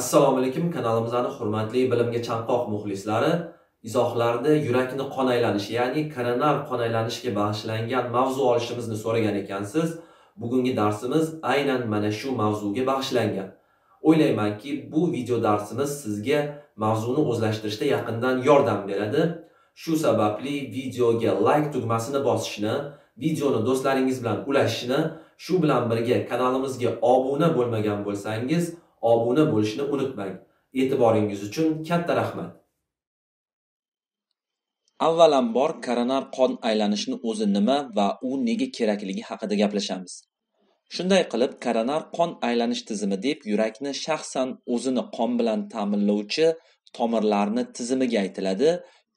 assalomu alaykum kanalimizni hurmatli bilimga chanqoq muxlislari izohlarda yurakni qon aylanishi ya'ni koronar qon aylanishiga bag'ishlangan mavzu olishimizni so'ragan ekansiz bugungi darsimiz aynan mana shu mavzuga bag'ishlangan o'ylaymanki bu video darsimiz sizga mavzuni o'zlashtirishda yaqindan yordam beradi shu sababli videoga like tugmasini bosishni videoni do'stlaringiz bilan ulashishni shu bilan birga kanalimizga obuna bo'lmagan bo'lsangiz obuna bo'lishni unutmang e'tiboringiz uchun katta rahmat avvalambor koronar qon aylanishini o'zi nima va u nega kerakligi haqida gaplashamiz shunday qilib koronar qon aylanish tizimi deb yurakni shaxsan o'zini qon bilan ta'minlovchi tomirlarni tizimiga aytiladi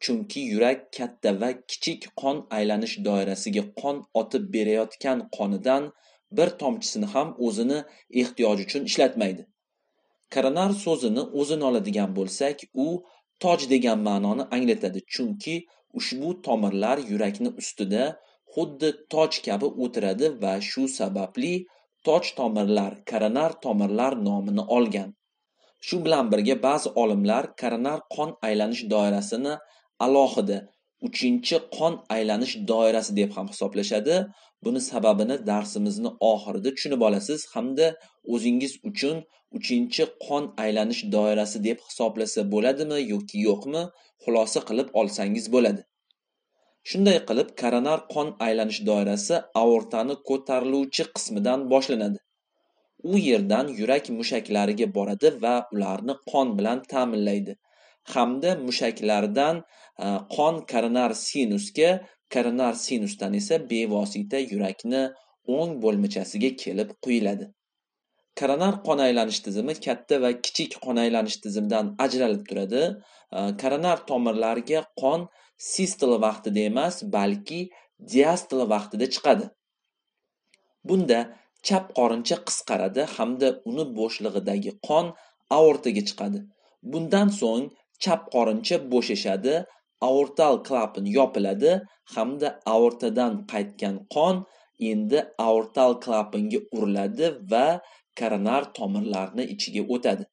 chunki yurak katta va kichik qon aylanish doirasiga qon otib berayotgan qonidan bir tomchisini ham o'zini ehtiyoji uchun ishlatmaydi koronar so'zini o'zin oladigan bo'lsak u toj degan ma'noni anglatadi chunki ushbu tomirlar yurakni ustida xuddi toj kabi o'tiradi va shu sababli toj tomirlar koronar tomirlar nomini olgan shu bilan birga ba'zi olimlar koronar qon aylanish doirasini alohida uchinchi qon aylanish doirasi deb ham hisoblashadi buni sababini darsimizni oxirida tushunib olasiz hamda o'zingiz uchun uchinchi qon aylanish doirasi deb hisoblasa bo'ladimi yoki yo'qmi xulosa qilib olsangiz bo'ladi shunday qilib koronar qon aylanish doirasi aortani ko'tariluvchi qismidan boshlanadi u yerdan yurak mushaklariga boradi va ularni qon bilan ta'minlaydi hamda mushaklardan Э, qon koronar sinusga, koronar sinusdan esa bevosita yurakni o'ng bo'lmachasiga kelib quyiladi. Koronar qon aylanish tizimi katta va kichik qon aylanish tizimidan ajralib turadi. Э, koronar tomirlarga qon sistola vaqtida emas, balki diastola vaqtida chiqadi. Bunda chap qorincha qisqaradi hamda uni bo'shlig'idagi qon aortaga chiqadi. Bundan so'ng chap qorincha bo'shashadi aortal klapan yopiladi hamda aortadan qaytgan qon endi aortal klapanga uriladi va koronar tomirlarni ichiga o'tadi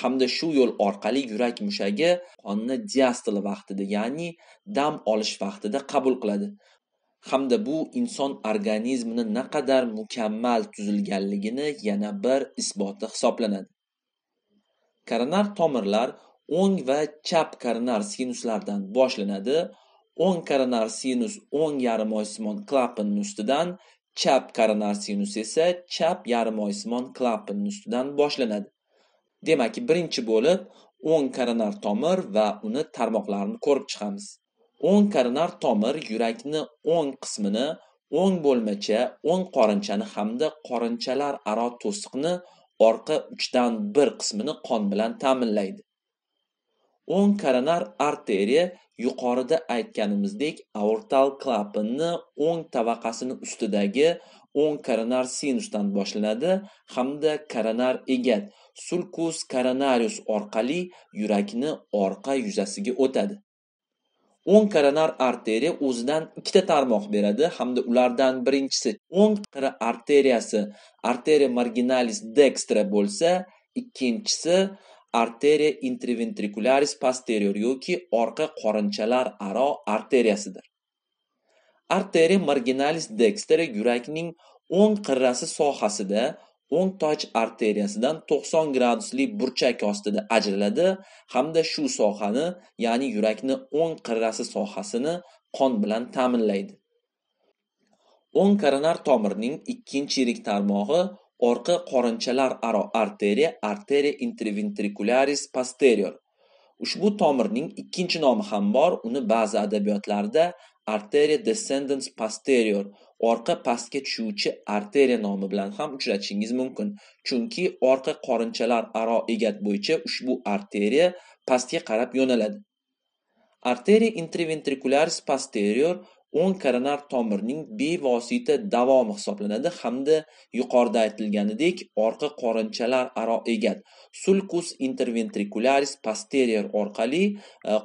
hamda shu yo'l orqali yurak mushagi qonni diastol vaqtida ya'ni dam olish vaqtida qabul qiladi hamda bu inson organizmini naqadar mukammal tuzilganligini yana bir isboti hisoblanadi koronar tomirlar o'ng va chap koronar sinuslardan boshlanadi. O'ng koronar sinus o'ng yarim oysimon klapanni ustidan, chap koronar sinus esa chap yarim oysimon klapanni ustidan boshlanadi. Demak, birinchi bo'lib o'ng koronar tomir va uni tarmoqlarini ko'rib chiqamiz. O'ng koronar tomir yurakni o'ng qismini, o'ng bo'lmacha, o'ng qorinchani hamda qorinchalar aro to'siqni orqa uchdan bir qismini qon bilan ta'minlaydi. O'ng koronar arteriya yuqorida aytganimizdek aortal klapanni o'ng tabaqasini ustidagi o'ng koronar sinusdan boshlanadi hamda koronar egat sulkus koronarius orqali yurakni orqa yuzasiga o'tadi. O'ng koronar arteriya o'zidan ikkita tarmoq beradi hamda ulardan birinchisi o'ng qira arteriyasi arteria marginalis dextra bo'lsa, ikkinchisi arteriya intraventrikularis posterior yoki orqa qorinchalar aro arteriyasidir. Arteriya marginalis dexteri yurakning o'ng qirrasi sohasida o'ng toj arteriyasidan 90 gradusli burchak ostida ajraladi hamda shu sohani, ya'ni yurakni o'ng qirrasi sohasini qon bilan ta'minlaydi. O'ng koronar tomirning ikkinchi yirik tarmog'i orqa qorinchalar aro arteriya arteria interventricularis posterior. Ushbu tomirning ikkinchi nomi ham bor, uni ba'zi adabiyotlarda arteria descendens posterior, orqa pastga tushuvchi arteriya nomi bilan ham uchratishingiz mumkin. Chunki orqa qorinchalar aro egat bo'yicha ushbu arteriya pastga qarab yo'naladi. Arteria interventricularis posterior o'ng koronar tomirning bevosita davomi hisoblanadi hamda yuqorida aytilganidek orqa qorinchalar aro egat sulkus interventrikularis posterior orqali e,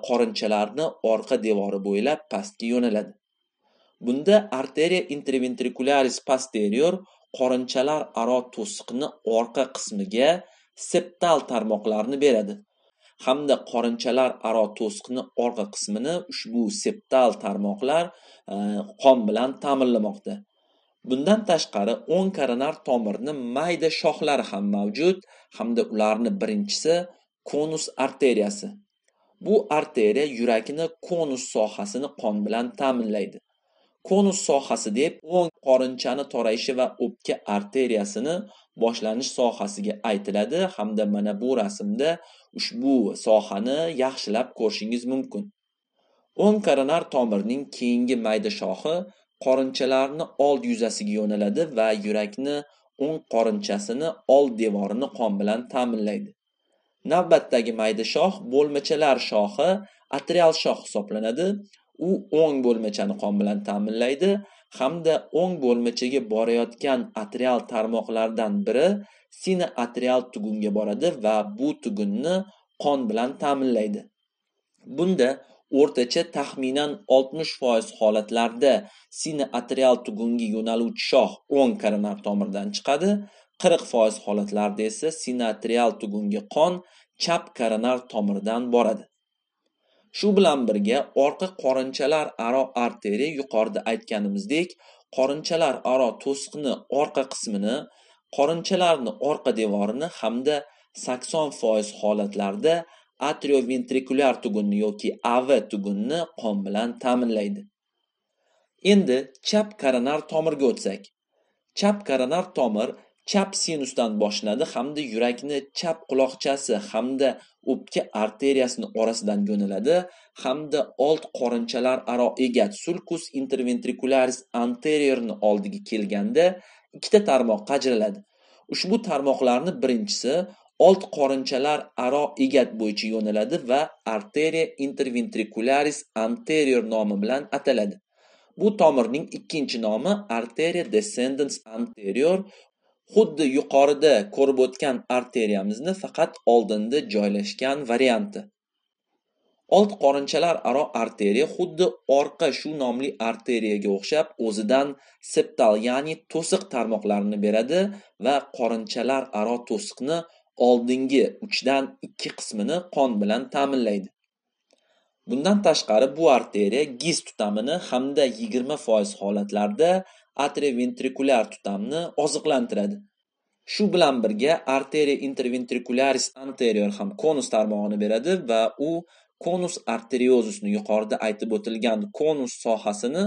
qorinchalarni orqa devori bo'ylab pastga yo'naladi bunda arteria interventrikularis posterior qorinchalar aro to'siqni orqa qismiga septal tarmoqlarni beradi hamda qorinchalar aro to'siqni orqa qismini ushbu septal tarmoqlar e, qon bilan ta'minlamoqda bundan tashqari o'ng koronar tomirni mayda shoxlari ham mavjud hamda ularni birinchisi konus arteriyasi bu arteriya yurakni konus sohasini qon bilan ta'minlaydi konus sohasi deb o'ng qorinchani torayishi va o'pka arteriyasini boshlanish sohasiga aytiladi hamda mana bu rasmda ushbu sohani yaxshilab ko'rishingiz mumkin o'ng koronar tomirning keyingi mayda shoxi qorinchalarni old yuzasiga yo'naladi va yurakni o'ng qorinchasini old devorini qon bilan ta'minlaydi navbatdagi mayda shox bo'lmachalar shoxi atrial shox hisoblanadi u o'ng bo'lmachani qon bilan ta'minlaydi hamda o'ng bo'lmachaga borayotgan atrial tarmoqlardan biri sina atrial tugunga boradi va bu tugunni qon bilan ta'minlaydi bunda o'rtacha taxminan 60% holatlarda sina atrial tugunga yo'naluvchi shoh o'ng koronar tomirdan chiqadi 40% holatlarda esa sina atrial tugunga qon chap koronar tomirdan boradi shu bilan birga orqa qorinchalar aro arteriya yuqorida aytganimizdek qorinchalar aro to'siqni orqa qismini qorinchalarni orqa devorini hamda 80% holatlarda atrioventrikulyar tugunni yoki av tugunni qon bilan ta'minlaydi endi chap koronar tomirga o'tsak chap koronar tomir chap sinusdan boshlanadi hamda yurakni chap quloqchasi hamda o'pka arteriyasini orasidan yo'naladi hamda old qorinchalar aro egat sulkus interventricularis anteriorni oldiga kelganda ikkita tarmoqqa ajraladi ushbu tarmoqlarni birinchisi old qorinchalar aro egat bo'yicha yo'naladi va arteriya interventricularis anterior nomi bilan ataladi bu tomirning ikkinchi nomi arteria descendens anterior Xuddi yuqorida ko'rib o'tgan arteriyamizni faqat oldinda joylashgan varianti. Old qorinchalar aro arteriya xuddi orqa shu nomli arteriyaga o'xshab o'zidan septal ya'ni to'siq tarmoqlarini beradi va qorinchalar aro to'siqni oldingi uchdan ikki qismini qon bilan ta'minlaydi. Bundan tashqari, bu arteriya giz tutamini hamda 20% holatlarda atrioventrikulyar tutamni oziqlantiradi. Shu bilan birga, arteriya interventrikularis anterior ham konus tarmog'ini beradi va u konus arteriozusni yuqorida aytib o'tilgan konus sohasini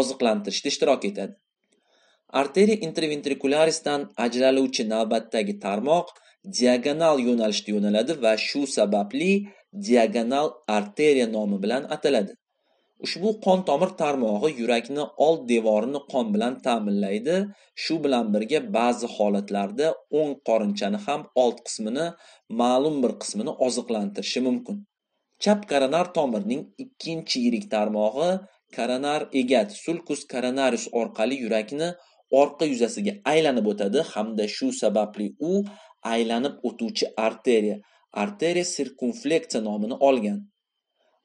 oziqlantirishda ishtirok etadi. Arteriya interventrikularisdan ajraluvchi navbatdagi tarmoq diagonal yo'nalishda yo'naladi va shu sababli diagonal arteriya nomi bilan ataladi. Ushbu qon tomir tarmog'i yurakni old devorini qon bilan ta'minlaydi. Shu bilan birga ba'zi holatlarda o'ng qorinchani ham old qismini, ma'lum bir qismini oziqlantirishi mumkin. Chap koronar tomirning ikkinchi yirik tarmog'i koronar egat sulcus coronarius orqali yurakni orqa yuzasiga aylanib o'tadi hamda shu sababli u aylanib o'tuvchi arteriya arteriya sirkunfleksiya nomini olgan.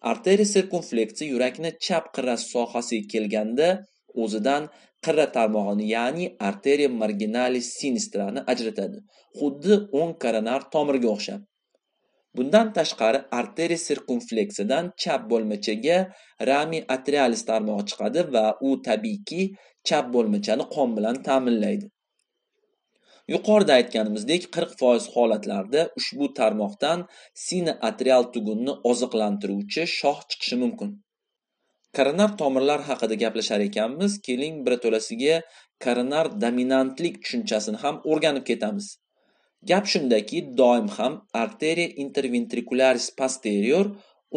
Arteriya sirkunfleksiya yurakni chap qirrasi sohasiga kelganda o'zidan qirra tarmog'ini, ya'ni arteriya marginalis sinistrani ajratadi. Xuddi o'ng koronar tomirga o'xshab. Bundan tashqari arteriya sirkunfleksiyadan chap bo'lmachaga rami atrialis tarmog'i chiqadi va u tabiiyki chap bo'lmachani qon bilan ta'minlaydi. yuqorida aytganimizdek 40% holatlarda ushbu tarmoqdan sina atrial tugunni oziqlantiruvchi shoh chiqishi mumkin koronar tomirlar haqida gaplashar ekanmiz keling birato'lasiga koronar dominantlik tushunchasini ham o'rganib ketamiz gap shundaki doim ham arteriya interventrikularis posterior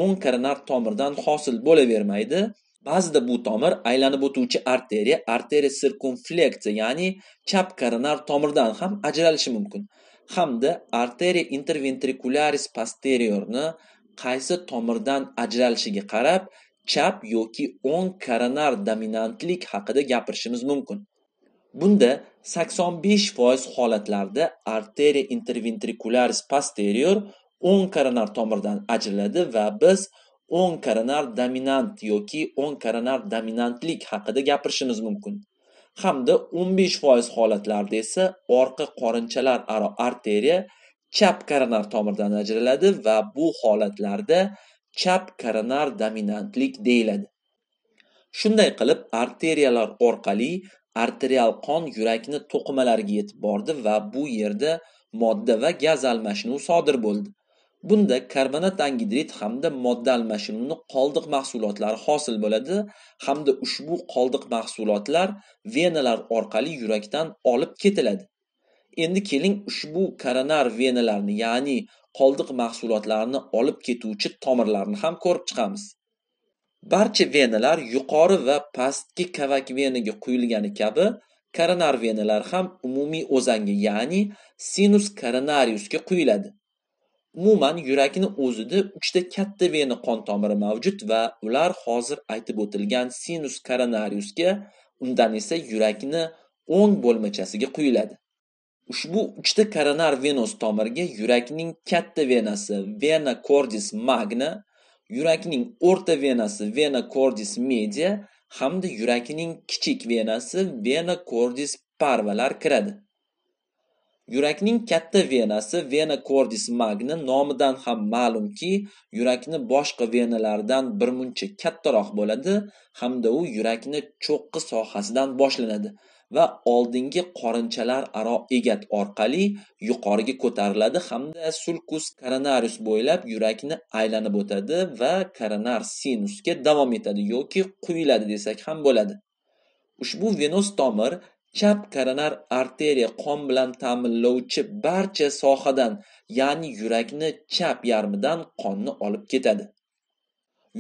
o'ng koronar tomirdan hosil bo'lavermaydi Ba'zida bu tomir aylanib o'tuvchi arteriya, arteriya sirkumfleksiya, ya'ni chap koronar tomirdan ham ajralishi mumkin hamda arteriya interventrikularis posteriorni qaysi tomirdan ajralishiga qarab chap yoki o'ng koronar dominantlik haqida gapirishimiz mumkin. Bunda 85% holatlarda arteriya interventrikularis posterior o'ng koronar tomirdan ajraladi va biz o'ng koronar dominant yoki o'ng koronar dominantlik haqida gapirishimiz mumkin hamda 15% holatlarda esa orqa qorinchalar aro arteriya chap koronar tomirdan ajraladi va bu holatlarda chap koronar dominantlik deyiladi shunday qilib arteriyalar orqali arterial qon yurakni to'qimalariga yetib bordi va bu yerda modda va gaz almashinuvi sodir bo'ldi Bunda karbonat angidrid hamda modda almashinuvini qoldiq mahsulotlari hosil bo'ladi hamda ushbu qoldiq mahsulotlar venalar orqali yurakdan olib ketiladi. Endi keling ushbu koronar venalarni, ya'ni qoldiq mahsulotlarini olib ketuvchi tomirlarni ham ko'rib chiqamiz. Barcha venalar yuqori va pastki kavak venaga quyilgani kabi koronar venalar ham umumiy o'zangi ya'ni sinus koronariusga quyiladi. Umuman, yurakni o'zida uchta katta vena qon tomiri mavjud va ular hozir aytib o'tilgan sinus koronariusga, undan esa yurakni o'ng bo'lmachasiga quyiladi. Ushbu uchta koronar venos tomirga yurakning katta venasi vena cordis magna, yurakning o'rta venasi vena cordis media hamda yurakning kichik venasi vena cordis parvalar kiradi. Yurakning katta venasi vena cordis magna nomidan ham ma'lumki, yurakni boshqa venalardan birmuncha kattaroq bo'ladi hamda u yurakni cho'qqi sohasidan boshlanadi va oldingi qorinchalar aro egat orqali yuqoriga ko'tariladi hamda sulkus koronarius bo'ylab yurakni aylanib o'tadi va koronar sinusga davom etadi yoki quyiladi desak ham bo'ladi. Ushbu venos tomir Chap koronar arteriya qon bilan ta'minlovchi barcha sohadan, ya'ni yurakni chap yarmidan qonni olib ketadi.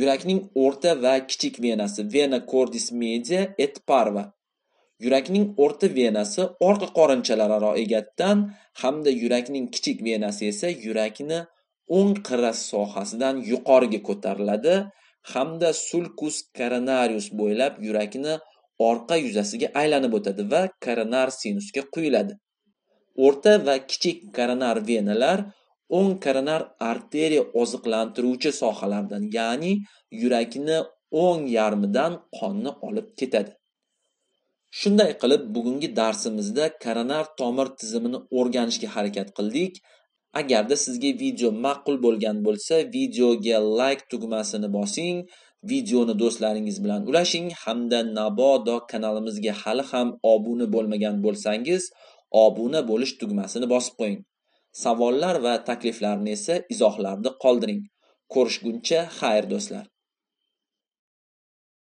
Yurakning o'rta va kichik venasi vena cordis media et parva. Yurakning o'rta venasi orqa qorinchalararo egatdan hamda yurakning kichik venasi esa yurakni o'ng qirrasi sohasidan yuqoriga ko'tariladi hamda sulcus coronarius bo'ylab yurakni orqa yuzasiga aylanib o'tadi va koronar sinusga quyiladi. O'rta va kichik koronar venalar o'ng koronar arteriya oziqlantiruvchi sohalardan, ya'ni yurakni o'ng yarmidan qonni olib ketadi. Shunday qilib, bugungi darsimizda koronar tomir tizimini o'rganishga harakat qildik. Agarda sizga video ma'qul bo'lgan bo'lsa, videoga like tugmasini bosing. videoni do'stlaringiz bilan ulashing hamda nabodo kanalimizga hali ham obuna bo'lmagan bo'lsangiz obuna bo'lish tugmasini bosib qo'ying savollar va takliflarni esa izohlarda qoldiring ko'rishguncha xayr do'stlar